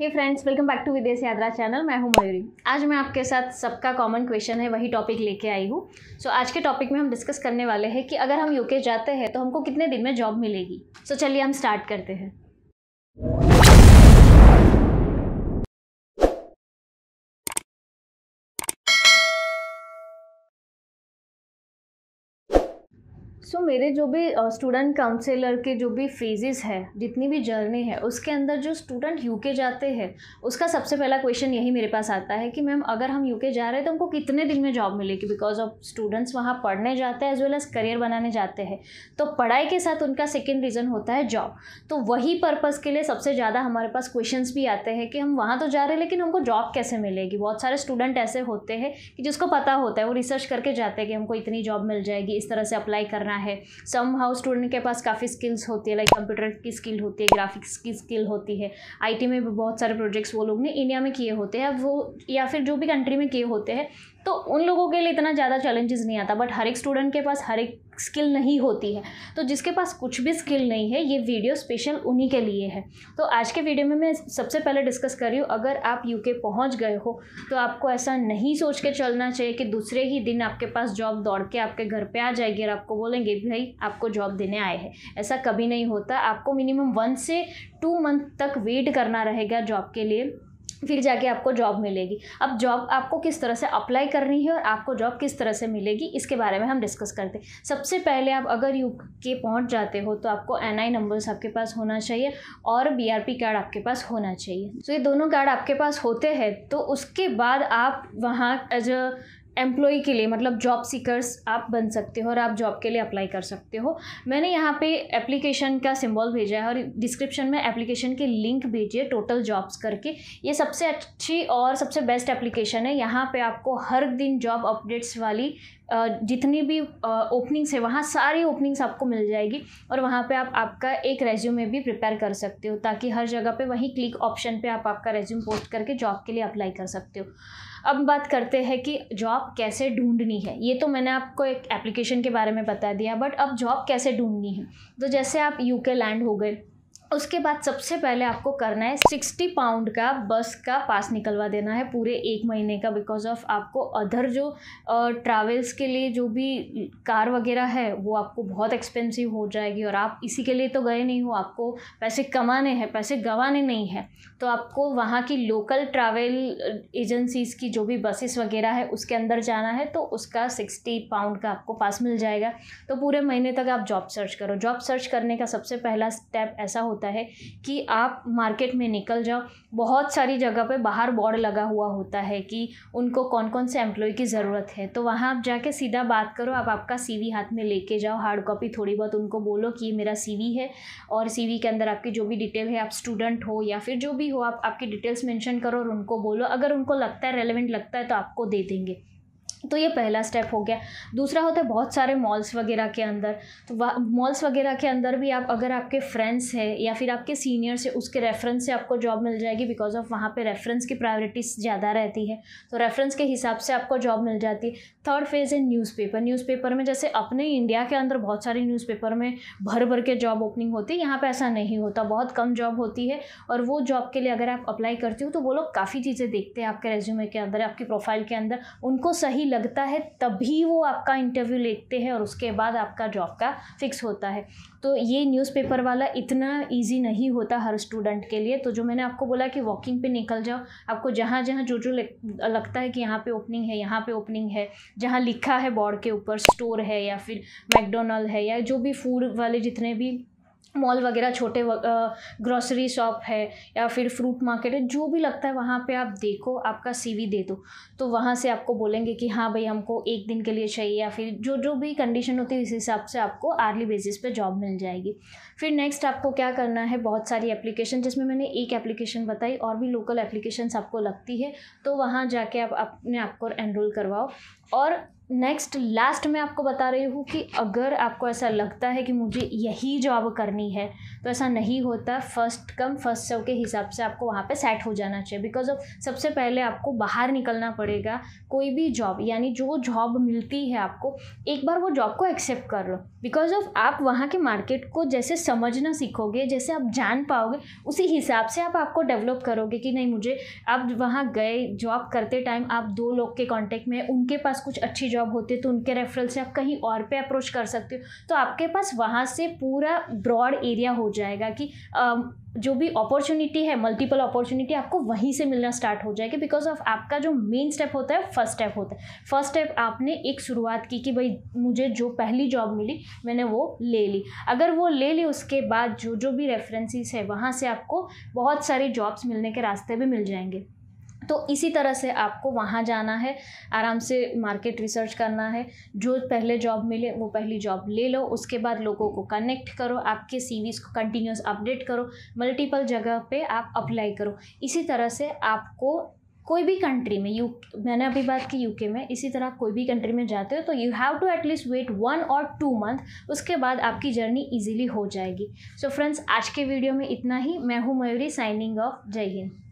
hey friends welcome back to विदेश यात्रा channel मैं हूं मयूरी आज मैं आपके साथ सबका कॉमन क्वेश्चन है वही टॉपिक लेके आई हूँ सो so, आज के टॉपिक में हम डिस्कस करने वाले हैं कि अगर हम यूके जाते हैं तो हमको कितने दिन में जॉब मिलेगी सो so, चलिए हम स्टार्ट करते हैं सो so, मेरे जो भी स्टूडेंट काउंसलर के जो भी फेजेस है जितनी भी जर्नी है उसके अंदर जो स्टूडेंट यूके जाते हैं उसका सबसे पहला क्वेश्चन यही मेरे पास आता है कि मैम अगर हम यूके जा रहे हैं तो हमको कितने दिन में जॉब मिलेगी बिकॉज ऑफ स्टूडेंट्स वहाँ पढ़ने जाते हैं एज वेल एज़ करियर बनाने जाते हैं तो पढ़ाई के साथ उनका सेकेंड रीज़न होता है जॉब तो वही पर्पज़ के लिए सबसे ज़्यादा हमारे पास क्वेश्चन भी आते हैं कि हम वहाँ तो जा रहे हैं लेकिन हमको जॉब कैसे मिलेगी बहुत सारे स्टूडेंट ऐसे होते हैं कि जिसको पता होता है वो रिसर्च करके जाते हैं कि हमको इतनी जॉब मिल जाएगी इस तरह से अप्लाई करना करना है सम हाउ स्टूडेंट के पास काफ़ी स्किल्स होती है लाइक कंप्यूटर की स्किल होती है ग्राफिक्स की स्किल होती है आईटी में भी बहुत सारे प्रोजेक्ट्स वो लोग ने इंडिया में किए होते हैं वो या फिर जो भी कंट्री में किए होते हैं तो उन लोगों के लिए इतना ज़्यादा चैलेंजेस नहीं आता बट हर एक स्टूडेंट के पास हर एक स्किल नहीं होती है तो जिसके पास कुछ भी स्किल नहीं है ये वीडियो स्पेशल उन्हीं के लिए है तो आज के वीडियो में मैं सबसे पहले डिस्कस कर रही हूँ अगर आप यूके पहुँच गए हो तो आपको ऐसा नहीं सोच के चलना चाहिए कि दूसरे ही दिन आपके पास जॉब दौड़ के आपके घर पर आ जाएगी और आपको बोलेंगे भाई आपको जॉब देने आए हैं ऐसा कभी नहीं होता आपको मिनिमम वन से टू मंथ तक वेट करना रहेगा जॉब के लिए फिर जाके आपको जॉब मिलेगी अब जॉब आपको किस तरह से अप्लाई करनी है और आपको जॉब किस तरह से मिलेगी इसके बारे में हम डिस्कस करते हैं सबसे पहले आप अगर यू के पहुँच जाते हो तो आपको एन आई नंबर्स आपके पास होना चाहिए और बी आर पी कार्ड आपके पास होना चाहिए तो ये दोनों कार्ड आपके पास होते हैं तो उसके बाद आप वहाँ एज एम्प्लॉय के लिए मतलब जॉब सीकर्स आप बन सकते हो और आप जॉब के लिए अप्लाई कर सकते हो मैंने यहाँ पे एप्लीकेशन का सिंबल भेजा है और डिस्क्रिप्शन में एप्लीकेशन के लिंक भेजिए टोटल जॉब्स करके ये सबसे अच्छी और सबसे बेस्ट एप्लीकेशन है यहाँ पे आपको हर दिन जॉब अपडेट्स वाली जितनी भी ओपनिंग्स है वहाँ सारी ओपनिंग्स आपको मिल जाएगी और वहाँ पे आप आपका एक रेज्यूमे भी प्रिपेयर कर सकते हो ताकि हर जगह पे वहीं क्लिक ऑप्शन पे आप आपका रेज्यूम पोस्ट करके जॉब के लिए अप्लाई कर सकते हो अब बात करते हैं कि जॉब कैसे ढूंढनी है ये तो मैंने आपको एक एप्लीकेशन के बारे में बता दिया बट अब जॉब कैसे ढूंढनी है तो जैसे आप यूके लैंड हो गए उसके बाद सबसे पहले आपको करना है सिक्सटी पाउंड का बस का पास निकलवा देना है पूरे एक महीने का बिकॉज ऑफ आपको अदर जो ट्रैवल्स के लिए जो भी कार वगैरह है वो आपको बहुत एक्सपेंसिव हो जाएगी और आप इसी के लिए तो गए नहीं हो आपको पैसे कमाने हैं पैसे गंवाने नहीं हैं तो आपको वहाँ की लोकल ट्रैवल एजेंसीज़ की जो भी बसेस वगैरह है उसके अंदर जाना है तो उसका सिक्सटी पाउंड का आपको पास मिल जाएगा तो पूरे महीने तक आप जॉब सर्च करो जॉब सर्च करने का सबसे पहला स्टेप ऐसा हो होता है कि आप मार्केट में निकल जाओ बहुत सारी जगह पे बाहर बोर्ड लगा हुआ होता है कि उनको कौन कौन से एम्प्लॉय की ज़रूरत है तो वहाँ आप जाके सीधा बात करो आप आपका सीवी हाथ में लेके जाओ हार्ड कॉपी थोड़ी बहुत उनको बोलो कि मेरा सीवी है और सीवी के अंदर आपकी जो भी डिटेल है आप स्टूडेंट हो या फिर जो भी हो आप आपकी डिटेल्स मैंशन करो और उनको बोलो अगर उनको लगता है रेलिवेंट लगता है तो आपको दे देंगे तो ये पहला स्टेप हो गया दूसरा होता है बहुत सारे मॉल्स वगैरह के अंदर तो मॉल्स वगैरह के अंदर भी आप अगर आपके फ्रेंड्स हैं या फिर आपके सीनियर्स हैं उसके रेफरेंस से आपको जॉब मिल जाएगी बिकॉज ऑफ वहाँ पे रेफरेंस की प्रायोरिटीज ज़्यादा रहती है तो रेफरेंस के हिसाब से आपको जॉब मिल जाती है थर्ड फेज़ है न्यूज़पेपर न्यूज़पेपर में जैसे अपने इंडिया के अंदर बहुत सारे न्यूज़पेपर में भर भर के जॉब ओपनिंग होती है यहाँ पर ऐसा नहीं होता बहुत कम जॉब होती है और वो जॉब के लिए अगर आप अप्लाई करती हो तो वो लोग काफ़ी चीज़ें देखते हैं आपके रेज्यूमे के अंदर आपकी प्रोफाइल के अंदर उनको सही लगता है तभी वो आपका इंटरव्यू लेते हैं और उसके बाद आपका जॉब का फिक्स होता है तो ये न्यूज़पेपर वाला इतना इजी नहीं होता हर स्टूडेंट के लिए तो जो मैंने आपको बोला कि वॉकिंग पे निकल जाओ आपको जहाँ जहाँ जो जो लगता है कि यहाँ पे ओपनिंग है यहाँ पे ओपनिंग है जहाँ लिखा है बोर्ड के ऊपर स्टोर है या फिर मैकडोनल्ड है या जो भी फूड वाले जितने भी मॉल वगैरह छोटे ग्रॉसरी शॉप है या फिर फ्रूट मार्केट है जो भी लगता है वहाँ पे आप देखो आपका सीवी दे दो तो वहाँ से आपको बोलेंगे कि हाँ भाई हमको एक दिन के लिए चाहिए या फिर जो जो भी कंडीशन होती है उस हिसाब से आपको आर्ली बेसिस पे जॉब मिल जाएगी फिर नेक्स्ट आपको क्या करना है बहुत सारी एप्लीकेशन जिसमें मैंने एक एप्लीकेशन बताई और भी लोकल एप्लीकेशन आपको लगती है तो वहाँ जाके आप अपने आप को एनरोल करवाओ और नेक्स्ट लास्ट में आपको बता रही हूँ कि अगर आपको ऐसा लगता है कि मुझे यही जॉब करनी है तो ऐसा नहीं होता फर्स्ट कम फर्स्ट सर्व के हिसाब से आपको वहाँ पे सेट हो जाना चाहिए बिकॉज ऑफ सबसे पहले आपको बाहर निकलना पड़ेगा कोई भी जॉब यानी जो जॉब मिलती है आपको एक बार वो जॉब को एक्सेप्ट कर लो बिकॉज ऑफ आप वहाँ के मार्केट को जैसे समझना सीखोगे जैसे आप जान पाओगे उसी हिसाब से आप आपको डेवलप करोगे कि नहीं मुझे आप वहाँ गए जॉब करते टाइम आप दो लोग के कॉन्टेक्ट में उनके पास कुछ अच्छी जॉब होती है तो उनके रेफरल से आप कहीं और पे अप्रोच कर सकते हो तो आपके पास वहाँ से पूरा ब्रॉड एरिया हो जाएगा कि जो भी अपॉर्चुनिटी है मल्टीपल अपॉर्चुनिटी आपको वहीं से मिलना स्टार्ट हो जाएगी बिकॉज ऑफ आपका जो मेन स्टेप होता है फर्स्ट स्टेप होता है फर्स्ट स्टेप आपने एक शुरुआत की कि भाई मुझे जो पहली जॉब मिली मैंने वो ले ली अगर वो ले ली उसके बाद जो जो भी रेफरेंसेस है वहाँ से आपको बहुत सारी जॉब्स मिलने के रास्ते भी मिल जाएंगे तो इसी तरह से आपको वहाँ जाना है आराम से मार्केट रिसर्च करना है जो पहले जॉब मिले वो पहली जॉब ले लो उसके बाद लोगों को कनेक्ट करो आपके सीवीज को कंटिन्यूस अपडेट करो मल्टीपल जगह पे आप अप्लाई करो इसी तरह से आपको कोई भी कंट्री में यू मैंने अभी बात की यूके में इसी तरह कोई भी कंट्री में जाते हो तो you have to at least wait one और टू मंथ उसके बाद आपकी जर्नी इजीली हो जाएगी सो so फ्रेंड्स आज के वीडियो में इतना ही मैं हूँ मयूरी साइनिंग ऑफ जय हिंद